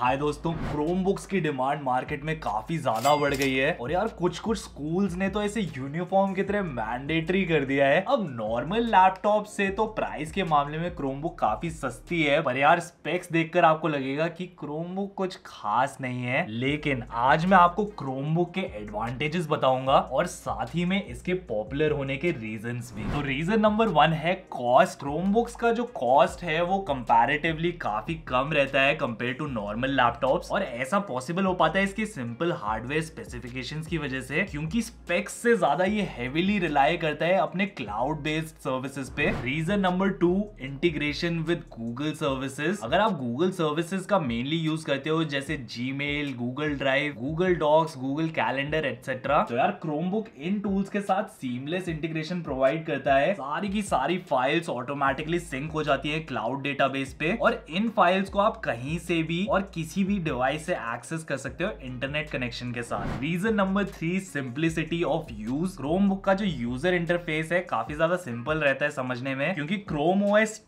हाय दोस्तों Chromebooks की demand market में काफी ज्यादा बढ़ गई है और यार कुछ कुछ स्कूल्स ने तो ऐसे यूनिफॉर्म की तरह मैंडेटरी कर दिया है अब नॉर्मल लैपटॉप से तो प्राइस के मामले में क्रोम बुक काफी सस्ती है पर यार स्पेक्स देखकर आपको लगेगा कि क्रोम बुक कुछ खास नहीं है लेकिन आज मैं आपको क्रोम बुक के एडवांटेजेस बताऊंगा और साथ ही में इसके पॉपुलर होने के रीजन भी तो रीजन नंबर वन है कॉस्ट क्रोम बुक्स का जो कॉस्ट है वो कंपेरेटिवली काफी कम रहता है compare to normal portable laptop और ऐसा पॉसिबल हो पाता है इसके सिंपल हार्डवेयर स्पेसिफिकेशन की वजह से क्योंकि स्पेक्स से ज्यादा ये हेविली रिलाय करता है अपने क्लाउड बेस्ड सर्विसेज पे reason number two integration with Google services अगर आप गूगल सर्विसेज का मेनली यूज करते हो जैसे Gmail Google drive Google docs Google calendar etcetera तो यार क्रोमबुक इन टूल्स के साथ सीमलेस इंटीग्रेशन प्रोवाइड करता है सारी की सारी फाइल्स ऑटोमेटिकली सिंक हो जाती है क्लाउड डेटाबेस पे और इन फाइल्स को आप कहीं से भी और किसी भी डिवाइस से एक्सेस कर सकते हो इंटरनेट कनेक्शन के साथ reason number three simplicity of use chrome का जो यूजर इंटरफेस है काफी ज्यादा सिंपल रहता है समझने में क्योंकि क्रोम ओ एस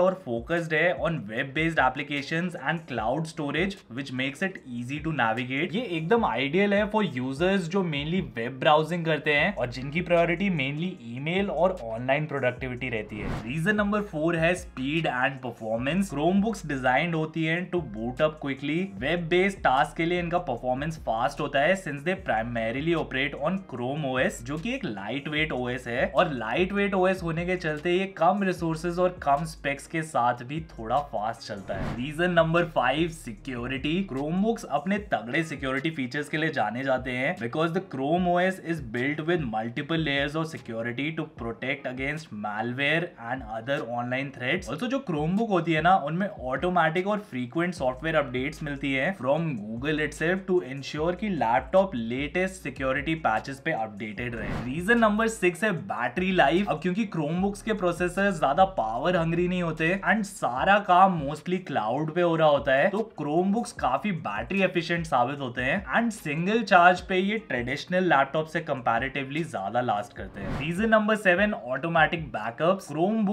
और फोकस्ड है on web based application and cloud storage which makes it easy to navigate ये एकदम आइडियल है फॉर यूजर्स जो मेनली वेब ब्राउजिंग करते हैं और जिनकी प्रायोरिटी मेनली ईमेल और ऑनलाइन प्रोडक्टिविटी रहती है रीजन नंबर फोर है speed and performance Chromebooks design होती है to boot up quickly web based task के लिए इनका परफॉर्मेंस फास्ट होता है since they primarily operate on Chrome OS जो कि एक लाइट वेट ओएस है और लाइट वेट ओएस होने के चलते ये कम रिसोर्सेज और कम स्पेक्स के साथ भी थोड़ा फास्ट चलता है reason number five security chrome अपने तगड़े सिक्योरिटी फीचर्स के लिए जाने जाते हैं because the Chrome OS is built with multiple layers of security to protect against malware and other online threats also जो क्रोमबुक होती है ना उनमें ऑटोमेटिक और फ्रीक्वेंट सॉफ्टवेयर अपडेट्स मिलती है from Google it to ensure की लैपटॉप लेटेस्ट सिक्योरिटी पैचेस पे अपडेटेड रहे रीजन नंबर सिक्स है बैटरी लाइफ अब क्योंकि क्रोम के प्रोसेसर ज्यादा पावर हंग्री नहीं होते एंड सारा काम मोस्टली क्लाउड पे हो रहा होता है तो क्रोम काफी बैटरी एफिशियंट साबित होते हैं एंड सिंगल चार्ज पे ये ट्रेडिशनल लैपटॉप से कंपेरेटिवली ज्यादा लास्ट करते हैं reason number seven automatic backup chrome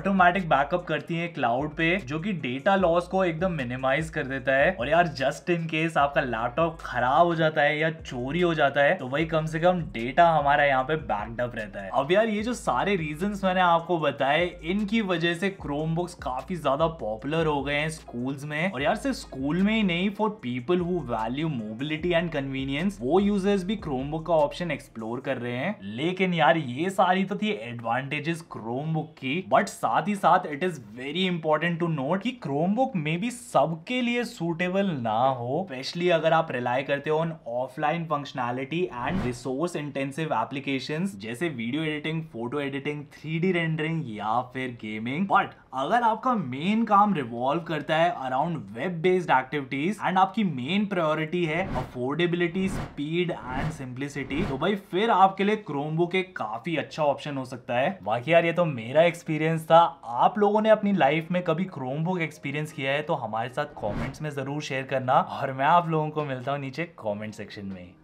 automatic backup करती है क्लाउड पे जो की डेटा लॉस को एकदम मिनिमाइज कर देता है और यार जस्ट इन केस आपका लैपटॉप खराब हो जाता है या चोरी हो जाता है तो वही कम से कम डेटा हमारा यहाँ पे बैकडअप रहता है अब यार ये जो सारे रीजन मैंने आपको बताए इनकी वजह से क्रोम काफी ज्यादा पॉपुलर हो गए हैं स्कूल में और यार सिर्फ स्कूल में ही नहीं for people who value mobility and convenience वो यूजर्स भी क्रोम बुक का ऑप्शन एक्सप्लोर कर रहे हैं लेकिन यार ये सारी तो थी एडवांटेजेस क्रोम बुक की बट साथ ही साथ it is very important to note कि क्रोम बुक में सबके लिए लिए सूटेबल ना हो स्पेशली अगर आप रिलाई करते हो on offline functionality and resource intensive application जैसे video editing photo editing three rendering या फिर गेमिंग बट अगर आपका मेन काम रिवॉल्व करता है around web based activities and आपकी मेन प्रायोरिटी है अफोर्डेबिलिटी स्पीड एंड सिंप्लिसिटी तो भाई फिर आपके लिए क्रोमबुक एक काफी अच्छा ऑप्शन हो सकता है बाकी यार ये तो मेरा एक्सपीरियंस था आप लोगों ने अपनी लाइफ में कभी क्रोमबुक एक्सपीरियंस किया है तो हमारे साथ कॉमेंट कमेंट्स में ज़रूर शेयर करना और मैं आप लोगों को मिलता हूँ नीचे कॉमेंट सेक्शन में